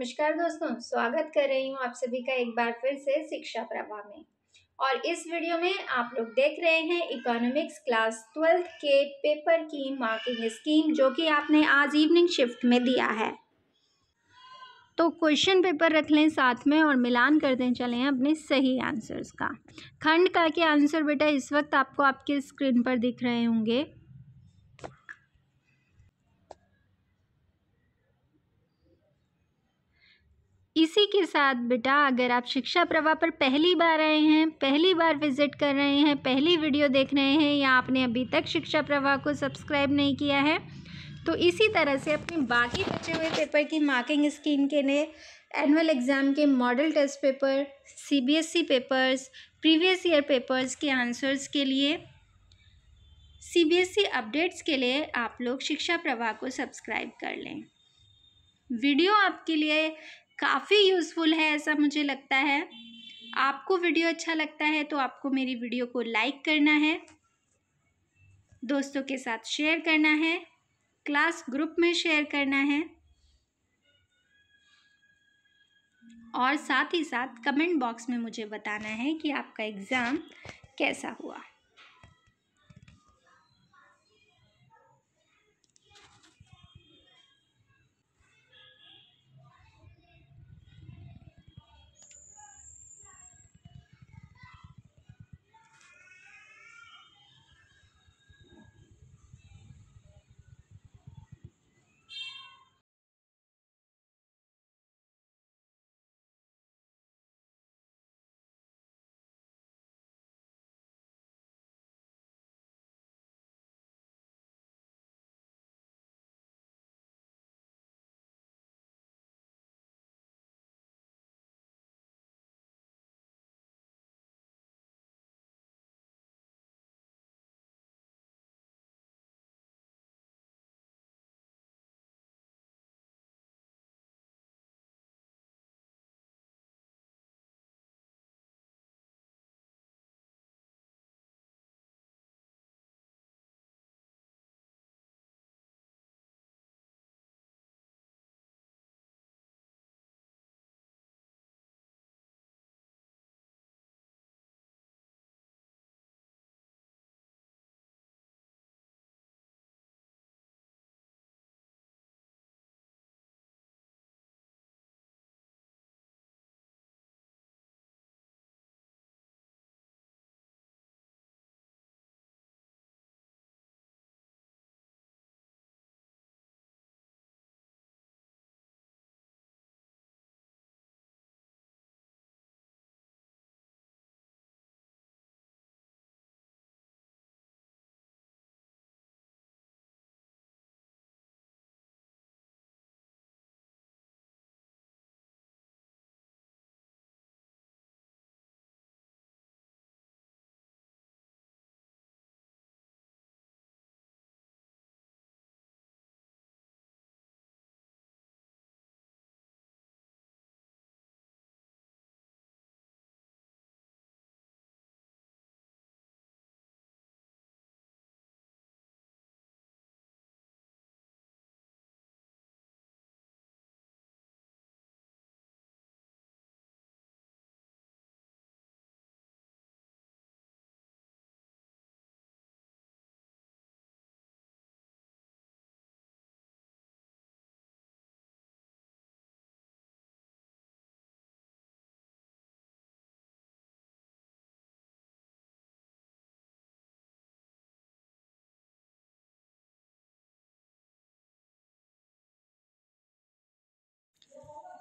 नमस्कार दोस्तों स्वागत कर रही हूँ आप सभी का एक बार फिर से शिक्षा प्रभा में और इस वीडियो में आप लोग देख रहे हैं इकोनॉमिक्स क्लास ट्वेल्थ के पेपर की मार्किंग स्कीम जो कि आपने आज इवनिंग शिफ्ट में दिया है तो क्वेश्चन पेपर रख लें साथ में और मिलान करते चलें अपने सही आंसर्स का खंड का के आंसर बेटा इस वक्त आपको आपके स्क्रीन पर दिख रहे होंगे इसी के साथ बेटा अगर आप शिक्षा प्रवाह पर पहली बार आए हैं पहली बार विजिट कर रहे हैं पहली वीडियो देख रहे हैं या आपने अभी तक शिक्षा प्रवाह को सब्सक्राइब नहीं किया है तो इसी तरह से अपने बाकी बचे हुए पेपर की मार्किंग स्कीम के लिए एनुअल एग्ज़ाम के model test paper CBSE papers previous year papers के आंसर्स के लिए सीबीएसई अपडेट्स e के लिए आप लोग शिक्षा प्रवाह को सब्सक्राइब कर लें वीडियो आपके लिए काफ़ी यूज़फुल है ऐसा मुझे लगता है आपको वीडियो अच्छा लगता है तो आपको मेरी वीडियो को लाइक करना है दोस्तों के साथ शेयर करना है क्लास ग्रुप में शेयर करना है और साथ ही साथ कमेंट बॉक्स में मुझे बताना है कि आपका एग्ज़ाम कैसा हुआ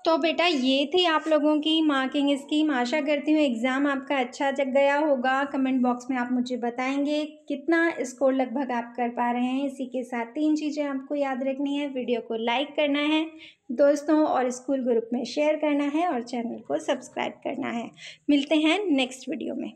तो बेटा ये थी आप लोगों की मार्किंग स्कीम आशा करती हूँ एग्ज़ाम आपका अच्छा जग गया होगा कमेंट बॉक्स में आप मुझे बताएंगे कितना स्कोर लगभग आप कर पा रहे हैं इसी के साथ तीन चीज़ें आपको याद रखनी है वीडियो को लाइक करना है दोस्तों और स्कूल ग्रुप में शेयर करना है और चैनल को सब्सक्राइब करना है मिलते हैं नेक्स्ट वीडियो में